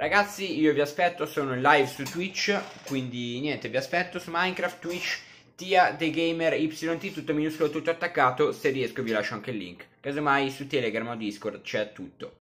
Ragazzi, io vi aspetto, sono in live su Twitch, quindi niente, vi aspetto su Minecraft, Twitch, Tia, The Gamer, YT, tutto minuscolo, tutto attaccato, se riesco vi lascio anche il link. Casomai su Telegram o Discord c'è tutto.